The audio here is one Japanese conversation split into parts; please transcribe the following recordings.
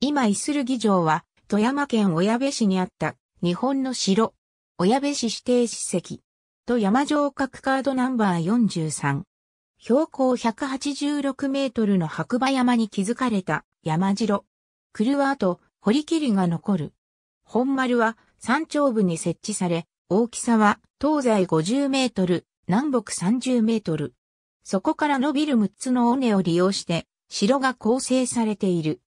今イスルギ城は、富山県小矢部市にあった、日本の城、小矢部市指定史跡、と山城角カードナンバー43。標高186メートルの白馬山に築かれた山城。狂わと堀切が残る。本丸は山頂部に設置され、大きさは東西50メートル、南北30メートル。そこから伸びる6つの尾根を利用して、城が構成されている。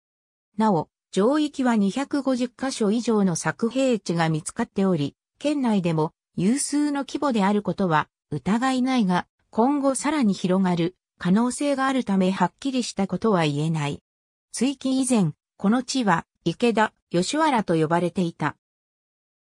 なお、上域は250カ所以上の作兵地が見つかっており、県内でも有数の規模であることは疑いないが、今後さらに広がる可能性があるためはっきりしたことは言えない。追記以前、この地は池田、吉原と呼ばれていた。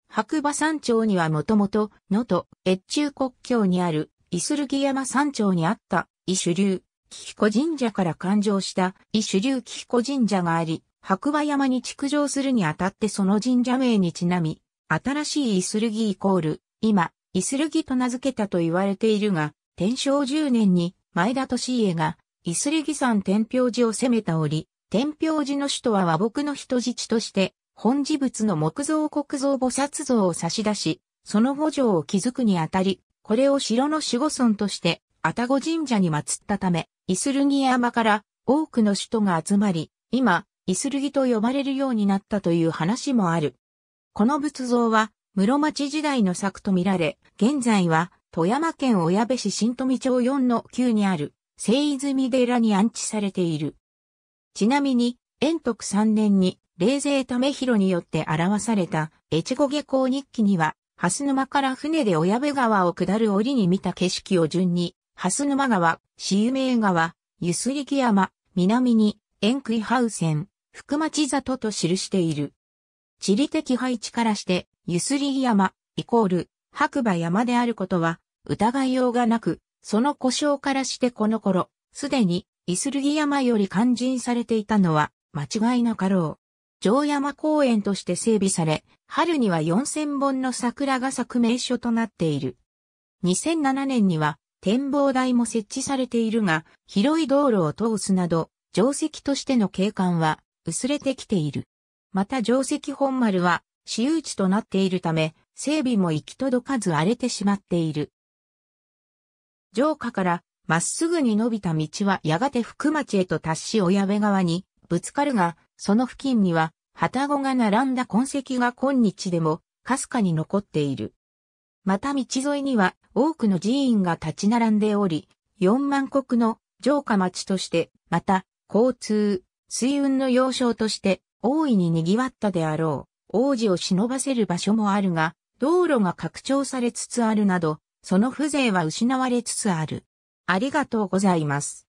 白馬山頂にはもともと、能登、越中国境にある、イスルギ山山頂にあった、イシュリュウ、キヒコ神社から誕生した、イシュリュウキヒコ神社があり、白馬山に築城するにあたってその神社名にちなみ、新しいイスルギイコール、今、イスルギと名付けたと言われているが、天正10年に前田利家が、イスルギ山天平寺を攻めた折、天平寺の首都は和睦の人質として、本寺仏の木造国造菩薩像を差し出し、その補助を築くにあたり、これを城の守護村として、愛宕神社に祀ったため、イスルギ山から多くの首都が集まり、今、イスルギと呼ばれるようになったという話もある。この仏像は室町時代の作と見られ、現在は富山県小矢部市新富町4の9にある聖泉寺に安置されている。ちなみに、延徳3年に冷勢為広によって表された越後下校日記には、蓮沼から船で小矢部川を下る折に見た景色を順に、蓮沼川、四夢川、ゆすり木山、南に、円杭ハウセン、福町里と記している。地理的配置からして、ゆすり山、イコール、白馬山であることは、疑いようがなく、その故障からしてこの頃、すでに、イスルギ山より肝心されていたのは、間違いなかろう。城山公園として整備され、春には4000本の桜が咲く名所となっている。2007年には、展望台も設置されているが、広い道路を通すなど、定石としての景観は薄れてきている。また定石本丸は私有地となっているため、整備も行き届かず荒れてしまっている。城下からまっすぐに伸びた道はやがて福町へと達し親部川にぶつかるが、その付近には旗子が並んだ痕跡が今日でもかすかに残っている。また道沿いには多くの寺院が立ち並んでおり、四万国の城下町として、また交通、水運の要衝として大いに賑わったであろう。王子を忍ばせる場所もあるが、道路が拡張されつつあるなど、その風情は失われつつある。ありがとうございます。